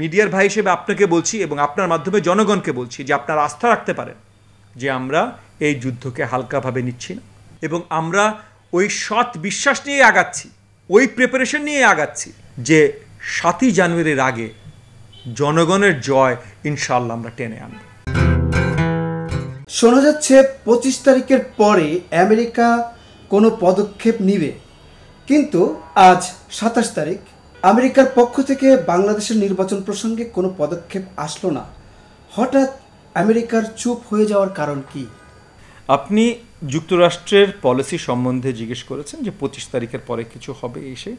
মিডিয়ার ভাই হিসেবে আপনাকে বলছি এবং আপনার মাধ্যমে জনগণকে বলছি যে আপনার আস্থা রাখতে পারেন যে আমরা এই যুদ্ধকে হালকাভাবে নিচ্ছি না এবং আমরা ওই সৎ বিশ্বাস নিয়ে আগাচ্ছি ওই প্রিপারেশন নিয়ে আগাচ্ছি যে সাতই জানুয়ারির আগে জনগণের জয় ইনশাল্লাহ আমরা টেনে আনব শোনা যাচ্ছে পঁচিশ তারিখের পরে আমেরিকা কোনো পদক্ষেপ নিবে কিন্তু আজ সাতাশ তারিখ আমেরিকার পক্ষ থেকে বাংলাদেশের নির্বাচন প্রসঙ্গে কোনো পদক্ষেপ আসলো না হঠাৎ আমেরিকার চুপ হয়ে যাওয়ার কারণ কি আপনি যুক্তরাষ্ট্রের পলিসি সম্বন্ধে জিজ্ঞেস করেছেন যে পঁচিশ তারিখের পরে কিছু হবে এসে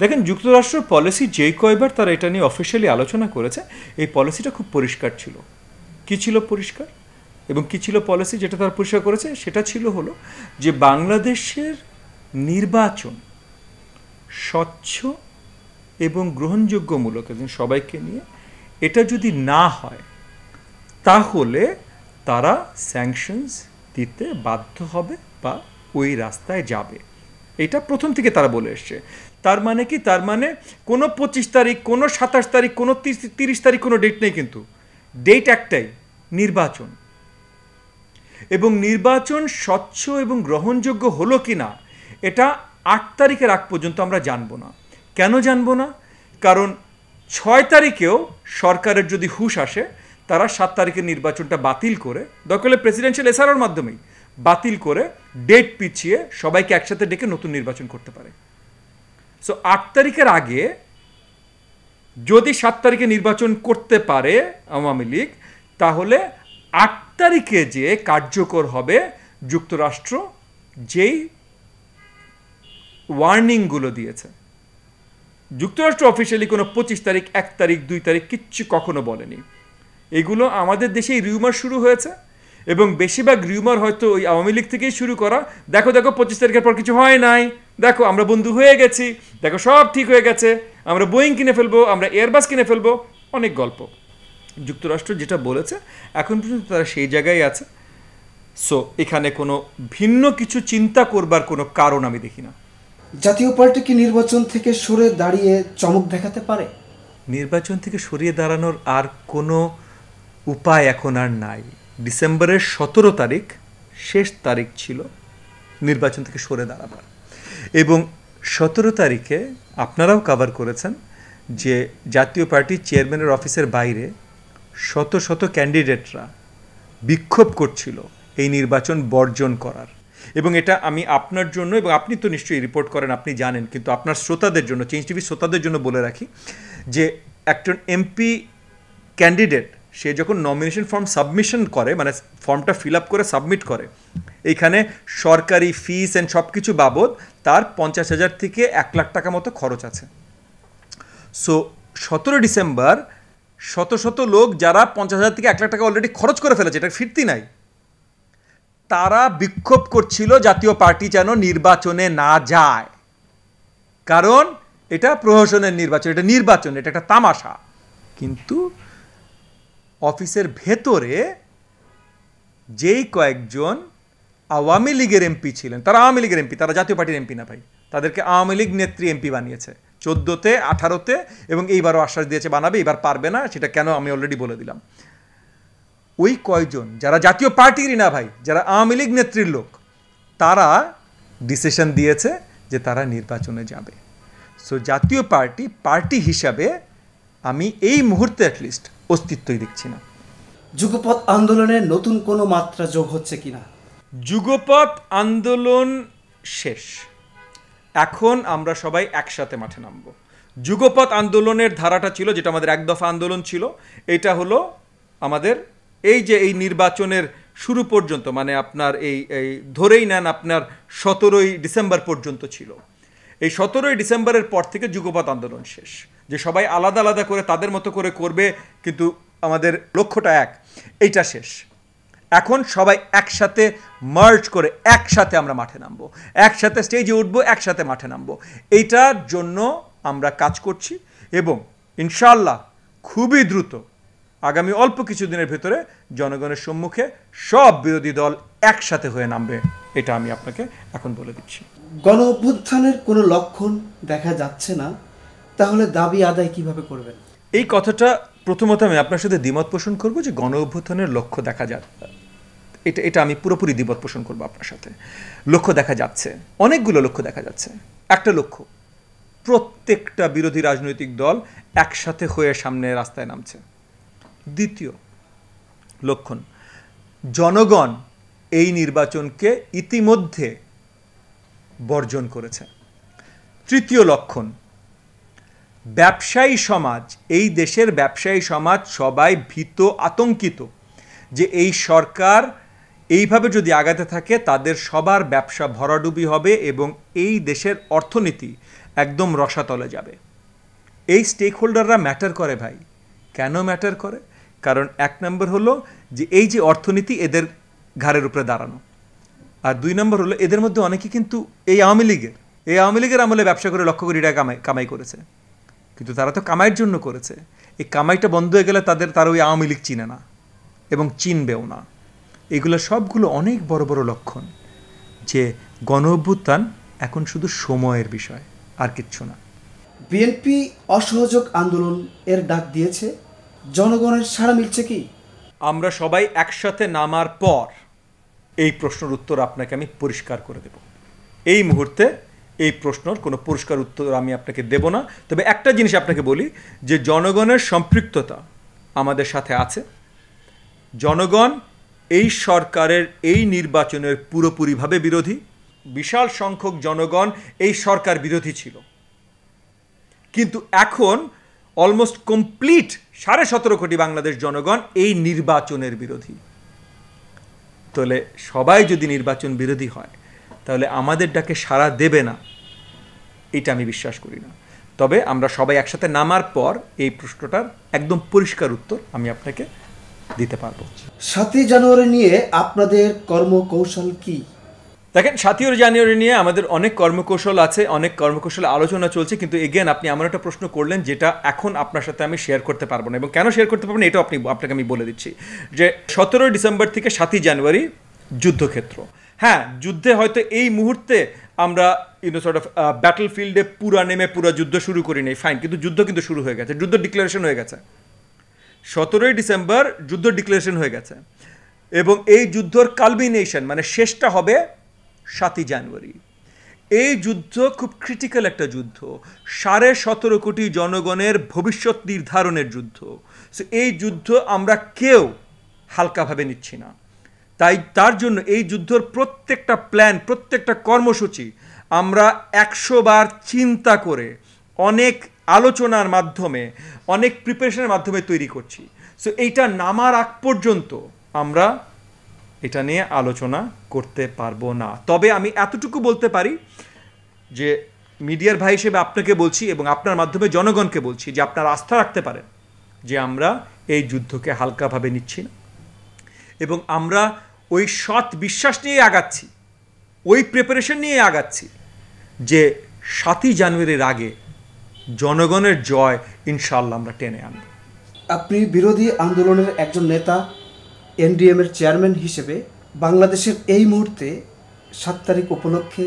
দেখেন যুক্তরাষ্ট্রের পলিসি যেই কয়বার তারা এটা নিয়ে অফিসিয়ালি আলোচনা করেছে এই পলিসিটা খুব পরিষ্কার ছিল কি ছিল পরিষ্কার এবং কি ছিল পলিসি যেটা তারা পরিষ্কার করেছে সেটা ছিল হলো যে বাংলাদেশের নির্বাচন স্বচ্ছ এবং গ্রহণযোগ্যমূলক একজন সবাইকে নিয়ে এটা যদি না হয় তাহলে তারা স্যাংশনস দিতে বাধ্য হবে বা ওই রাস্তায় যাবে এটা প্রথম থেকে তারা বলে এসছে তার মানে কি তার মানে কোনো পঁচিশ তারিখ কোনো সাতাশ তারিখ কোনো তিরিশ তারিখ কোনো ডেট নেই কিন্তু ডেট একটাই নির্বাচন এবং নির্বাচন স্বচ্ছ এবং গ্রহণযোগ্য হলো কি না এটা আট তারিখের আগ পর্যন্ত আমরা জানবো না কেন জানবো না কারণ ছয় তারিখেও সরকারের যদি হুশ আসে তারা সাত তারিখের নির্বাচনটা বাতিল করে দরকারে প্রেসিডেন্সিয়াল এসআরওর মাধ্যমেই বাতিল করে ডেট পিছিয়ে সবাইকে একসাথে ডেকে নতুন নির্বাচন করতে পারে সো আট তারিখের আগে যদি সাত তারিখে নির্বাচন করতে পারে আওয়ামী লীগ তাহলে আট তারিখে যে কার্যকর হবে যুক্তরাষ্ট্র যেই ওয়ার্নিংগুলো দিয়েছে যুক্তরাষ্ট্র অফিসিয়ালি কোনো পঁচিশ তারিখ এক তারিখ দুই তারিখ কিচ্ছু কখনো বলেনি এগুলো আমাদের দেশেই রিউমার শুরু হয়েছে এবং বেশিরভাগ রিউমার হয়তো ওই আওয়ামী লীগ থেকেই শুরু করা দেখো দেখো পঁচিশ তারিখের পর কিছু হয় নাই দেখো আমরা বন্ধু হয়ে গেছি দেখো সব ঠিক হয়ে গেছে আমরা বোয়িং কিনে ফেলবো আমরা এয়ারবাস কিনে ফেলবো অনেক গল্প যুক্তরাষ্ট্র যেটা বলেছে এখন পর্যন্ত তারা সেই জায়গায় আছে সো এখানে কোনো ভিন্ন কিছু চিন্তা করবার কোনো কারণ আমি দেখি না জাতীয় পার্টি কি নির্বাচন থেকে সরে দাঁড়িয়ে চমক দেখাতে পারে নির্বাচন থেকে সরিয়ে দাঁড়ানোর আর কোনো উপায় এখন আর নাই ডিসেম্বরের সতেরো তারিখ শেষ তারিখ ছিল নির্বাচন থেকে সরে দাঁড়াবার এবং সতেরো তারিখে আপনারাও কাভার করেছেন যে জাতীয় পার্টির চেয়ারম্যানের অফিসের বাইরে শত শত ক্যান্ডিডেটরা বিক্ষোভ করছিল এই নির্বাচন বর্জন করার এবং এটা আমি আপনার জন্য এবং আপনি তো নিশ্চয়ই রিপোর্ট করেন আপনি জানেন কিন্তু আপনার শ্রোতাদের জন্য চেঞ্জ টিভি শ্রোতাদের জন্য বলে রাখি যে একজন এমপি ক্যান্ডিডেট সে যখন নমিনেশন ফর্ম সাবমিশন করে মানে ফর্মটা ফিল আপ করে সাবমিট করে এইখানে সরকারি ফিস অ্যান্ড সব কিছু বাবদ তার পঞ্চাশ হাজার থেকে এক লাখ টাকা মতো খরচ আছে সো সতেরো ডিসেম্বর শত শত লোক যারা পঞ্চাশ হাজার থেকে এক লাখ টাকা অলরেডি খরচ করে ফেলেছে এটা ফিরতি নাই তারা বিক্ষোভ করছিল জাতীয় পার্টি যেন নির্বাচনে না যায় কারণ এটা প্রহসনের নির্বাচন এটা নির্বাচন এটা একটা তামাশা কিন্তু অফিসের ভেতরে যেই কয়েকজন আওয়ামী লীগের এমপি ছিলেন তারা আওয়ামী লীগের এমপি তারা জাতীয় পার্টির এমপি না ভাই তাদেরকে আওয়ামী লীগ নেত্রী এমপি বানিয়েছে চোদ্দোতে আঠারোতে এবং এইবারও আশ্বাস দিয়েছে বানাবে এবার পারবে না সেটা কেন আমি অলরেডি বলে দিলাম ওই কয়জন যারা জাতীয় পার্টিরই না ভাই যারা আওয়ামী লীগ নেত্রীর লোক তারা ডিসিশন দিয়েছে যে তারা নির্বাচনে যাবে সো জাতীয় পার্টি পার্টি হিসাবে আমি এই মুহূর্তে অ্যাটলিস্ট অস্তিত্বই দেখছি না যুগপথ আন্দোলনের নতুন কোনো মাত্রা যোগ হচ্ছে কি না যুগপথ আন্দোলন শেষ এখন আমরা সবাই একসাথে মাঠে নামব যুগপথ আন্দোলনের ধারাটা ছিল যেটা আমাদের এক দফা আন্দোলন ছিল এটা হলো আমাদের এই যে এই নির্বাচনের শুরু পর্যন্ত মানে আপনার এই এই ধরেই নেন আপনার সতেরোই ডিসেম্বর পর্যন্ত ছিল এই সতেরোই ডিসেম্বরের পর থেকে যুগপৎ আন্দোলন শেষ যে সবাই আলাদা আলাদা করে তাদের মতো করে করবে কিন্তু আমাদের লক্ষ্যটা এক এইটা শেষ এখন সবাই একসাথে মার্চ করে একসাথে আমরা মাঠে নামবো একসাথে স্টেজে উঠবো একসাথে মাঠে নামবো এইটার জন্য আমরা কাজ করছি এবং ইনশাল্লাহ খুবই দ্রুত আগামী অল্প কিছুদিনের ভেতরে জনগণের সম্মুখে সব বিরোধী দল একসাথে হয়ে নামবে এটা আমি আপনাকে এখন বলে দিচ্ছি গণ অভ্যুত্থানের কোনো লক্ষণ দেখা যাচ্ছে না তাহলে দাবি আদায় কিভাবে করবেন এই কথাটা প্রথমত আমি আপনার সাথে দ্বিমত পোষণ করবো যে গণ অভ্যুত্থানের লক্ষ্য দেখা যাক এটা এটা আমি পুরোপুরি দ্বিমত পোষণ করবো আপনার সাথে লক্ষ্য দেখা যাচ্ছে অনেকগুলো লক্ষ্য দেখা যাচ্ছে একটা লক্ষ্য প্রত্যেকটা বিরোধী রাজনৈতিক দল একসাথে হয়ে সামনে রাস্তায় নামছে দ্বিতীয় লক্ষণ জনগণ এই নির্বাচনকে ইতিমধ্যে বর্জন করেছে তৃতীয় লক্ষণ ব্যবসায়ী সমাজ এই দেশের ব্যবসায়ী সমাজ সবাই ভীত আতঙ্কিত যে এই সরকার এইভাবে যদি আগাতে থাকে তাদের সবার ব্যবসা ভরাডুবি হবে এবং এই দেশের অর্থনীতি একদম রসাতলে যাবে এই স্টেক হোল্ডাররা ম্যাটার করে ভাই কেন ম্যাটার করে কারণ এক নম্বর হলো যে এই যে অর্থনীতি এদের ঘাড়ের উপরে দাঁড়ানো আর দুই নম্বর হলো এদের মধ্যে অনেকে কিন্তু এই আওয়ামী লীগের এই আওয়ামী লীগের আমলে ব্যবসা করে লক্ষ কোটি টাকা কামাই কামাই করেছে কিন্তু তারা তো কামাইয়ের জন্য করেছে এই কামাইটা বন্ধ হয়ে গেলে তাদের তারা ওই আওয়ামী লীগ চিনে না এবং চিনবেও না এগুলো সবগুলো অনেক বড় বড় লক্ষণ যে গণ অভ্যুত্থান এখন শুধু সময়ের বিষয় আর কিচ্ছু না বিএনপি অসহযোগ আন্দোলন এর ডাক দিয়েছে জনগণের সারা মিলছে কি আমরা সবাই একসাথে নামার পর এই প্রশ্নের উত্তর আপনাকে আমি পরিষ্কার করে দেব এই মুহূর্তে এই প্রশ্নর কোনো পরিষ্কার উত্তর আমি আপনাকে দেব না তবে একটা জিনিস আপনাকে বলি যে জনগণের সম্পৃক্ততা আমাদের সাথে আছে জনগণ এই সরকারের এই নির্বাচনের পুরোপুরিভাবে বিরোধী বিশাল সংখ্যক জনগণ এই সরকার বিরোধী ছিল কিন্তু এখন অলমোস্ট কমপ্লিট সাড়ে সতেরো কোটি বাংলাদেশ জনগণ এই নির্বাচনের বিরোধী তাহলে সবাই যদি নির্বাচন বিরোধী হয় তাহলে আমাদের ডাকে সাড়া দেবে না এটা আমি বিশ্বাস করি না তবে আমরা সবাই একসাথে নামার পর এই প্রশ্নটার একদম পরিষ্কার উত্তর আমি আপনাকে দিতে পারবো সাতই জানুয়ারি নিয়ে আপনাদের কর্মকৌশল কী দেখেন সাতই জানুয়ারি নিয়ে আমাদের অনেক কর্মকৌশল আছে অনেক কর্মকৌশল আলোচনা চলছে কিন্তু এগেন আপনি এমন একটা প্রশ্ন করলেন যেটা এখন আপনার সাথে আমি শেয়ার করতে পারবো না এবং কেন শেয়ার করতে পারবো না এটাও আপনি আপনাকে আমি বলে দিচ্ছি যে সতেরোই ডিসেম্বর থেকে সাতই জানুয়ারি যুদ্ধক্ষেত্র হ্যাঁ যুদ্ধে হয়তো এই মুহূর্তে আমরা ইউনো সর্ট অফ ব্যাটল ফিল্ডে পুরা নেমে পুরা যুদ্ধ শুরু করি নেই ফাইন কিন্তু যুদ্ধ কিন্তু শুরু হয়ে গেছে যুদ্ধ ডিক্লারেশন হয়ে গেছে সতেরোই ডিসেম্বর যুদ্ধ ডিক্লারেশন হয়ে গেছে এবং এই যুদ্ধর কালমিনেশন মানে শেষটা হবে সাতই জানুয়ারি এই যুদ্ধ খুব ক্রিটিক্যাল একটা যুদ্ধ সাড়ে সতেরো কোটি জনগণের ভবিষ্যৎ নির্ধারণের যুদ্ধ সো এই যুদ্ধ আমরা কেউ হালকাভাবে নিচ্ছি না তাই তার জন্য এই যুদ্ধর প্রত্যেকটা প্ল্যান প্রত্যেকটা কর্মসূচি আমরা একশো বার চিন্তা করে অনেক আলোচনার মাধ্যমে অনেক প্রিপারেশনের মাধ্যমে তৈরি করছি সো এইটা নামার আগ পর্যন্ত আমরা এটা নিয়ে আলোচনা করতে পারবো না তবে আমি এতটুকু বলতে পারি যে মিডিয়ার ভাই হিসেবে আপনাকে বলছি এবং আপনার মাধ্যমে জনগণকে বলছি যে আপনার আস্থা রাখতে পারেন যে আমরা এই যুদ্ধকে হালকাভাবে নিচ্ছি না এবং আমরা ওই সৎ বিশ্বাস নিয়ে আগাচ্ছি ওই প্রিপারেশন নিয়ে আগাচ্ছি যে সাতই জানুয়ারির আগে জনগণের জয় ইনশাল্লাহ আমরা টেনে আনব আপনি বিরোধী আন্দোলনের একজন নেতা এনডিএমের চেয়ারম্যান হিসেবে বাংলাদেশের এই মুহূর্তে সাত তারিখ উপলক্ষে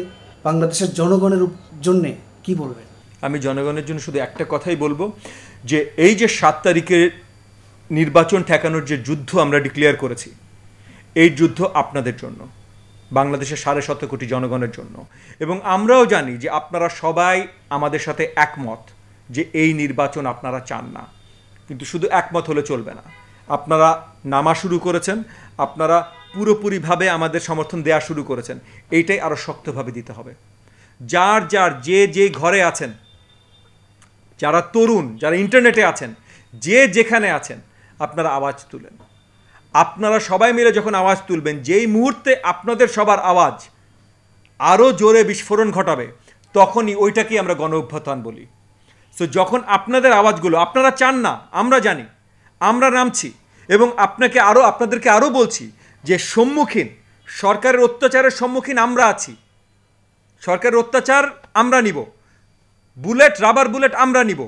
বাংলাদেশের জনগণের জন্যে কি বলবেন আমি জনগণের জন্য শুধু একটা কথাই বলবো যে এই যে সাত তারিখের নির্বাচন ঠেকানোর যে যুদ্ধ আমরা ডিক্লেয়ার করেছি এই যুদ্ধ আপনাদের জন্য বাংলাদেশের সাড়ে শত কোটি জনগণের জন্য এবং আমরাও জানি যে আপনারা সবাই আমাদের সাথে একমত যে এই নির্বাচন আপনারা চান না কিন্তু শুধু একমত হলে চলবে না আপনারা নামা শুরু করেছেন আপনারা পুরোপুরিভাবে আমাদের সমর্থন দেয়া শুরু করেছেন এইটাই আরও শক্তভাবে দিতে হবে যার যার যে যে ঘরে আছেন যারা তরুণ যারা ইন্টারনেটে আছেন যে যেখানে আছেন আপনারা আওয়াজ তুলেন আপনারা সবাই মিলে যখন আওয়াজ তুলবেন যেই মুহূর্তে আপনাদের সবার আওয়াজ আরও জোরে বিস্ফোরণ ঘটাবে তখনই ওইটাকেই আমরা গণ অভ্যুত্থান বলি সো যখন আপনাদের আওয়াজগুলো আপনারা চান না আমরা জানি আমরা নামছি এবং আপনাকে আরও আপনাদেরকে আরও বলছি যে সম্মুখীন সরকারের অত্যাচারের সম্মুখীন আমরা আছি সরকারের অত্যাচার আমরা নিব বুলেট রাবার বুলেট আমরা নিব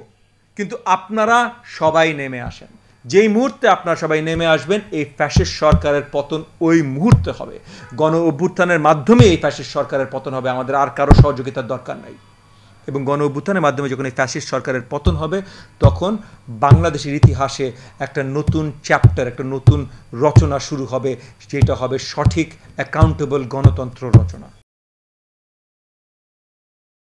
কিন্তু আপনারা সবাই নেমে আসেন যেই মুহূর্তে আপনারা সবাই নেমে আসবেন এই ফ্যাসিস্ট সরকারের পতন ওই মুহূর্তে হবে গণ অভ্যুত্থানের মাধ্যমে এই ফ্যাসিস্ট সরকারের পতন হবে আমাদের আর কারো সহযোগিতার দরকার নাই এবং গণ অভ্যুত্থানের মাধ্যমে যখন এই ফ্যাসিস্ট সরকারের পতন হবে তখন বাংলাদেশের ইতিহাসে একটা নতুন চ্যাপ্টার একটা নতুন রচনা শুরু হবে যেটা হবে সঠিক অ্যাকাউন্টেবল গণতন্ত্র রচনা